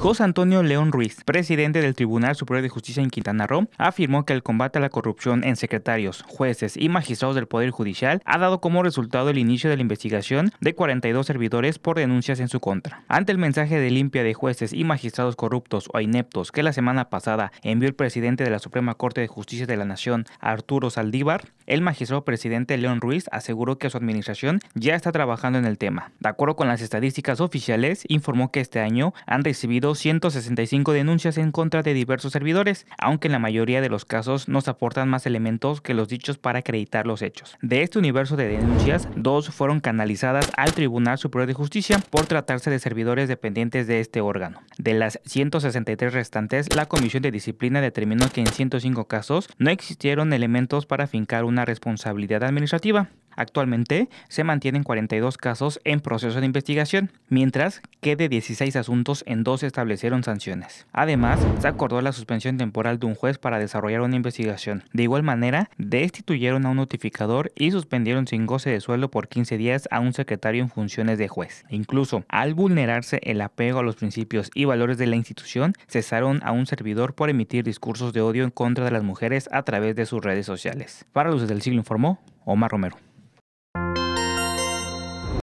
José Antonio León Ruiz, presidente del Tribunal Superior de Justicia en Quintana Roo, afirmó que el combate a la corrupción en secretarios, jueces y magistrados del Poder Judicial ha dado como resultado el inicio de la investigación de 42 servidores por denuncias en su contra. Ante el mensaje de limpia de jueces y magistrados corruptos o ineptos que la semana pasada envió el presidente de la Suprema Corte de Justicia de la Nación, Arturo Saldívar, el magistrado presidente León Ruiz aseguró que su administración ya está trabajando en el tema. De acuerdo con las estadísticas oficiales, informó que este año han recibido 165 denuncias en contra de diversos servidores, aunque en la mayoría de los casos nos aportan más elementos que los dichos para acreditar los hechos. De este universo de denuncias, dos fueron canalizadas al Tribunal Superior de Justicia por tratarse de servidores dependientes de este órgano. De las 163 restantes, la Comisión de Disciplina determinó que en 105 casos no existieron elementos para fincar una responsabilidad administrativa. Actualmente se mantienen 42 casos en proceso de investigación, mientras que de 16 asuntos en dos establecieron sanciones. Además, se acordó la suspensión temporal de un juez para desarrollar una investigación. De igual manera, destituyeron a un notificador y suspendieron sin goce de sueldo por 15 días a un secretario en funciones de juez. Incluso, al vulnerarse el apego a los principios y valores de la institución, cesaron a un servidor por emitir discursos de odio en contra de las mujeres a través de sus redes sociales. Para Luces del Siglo informó Omar Romero.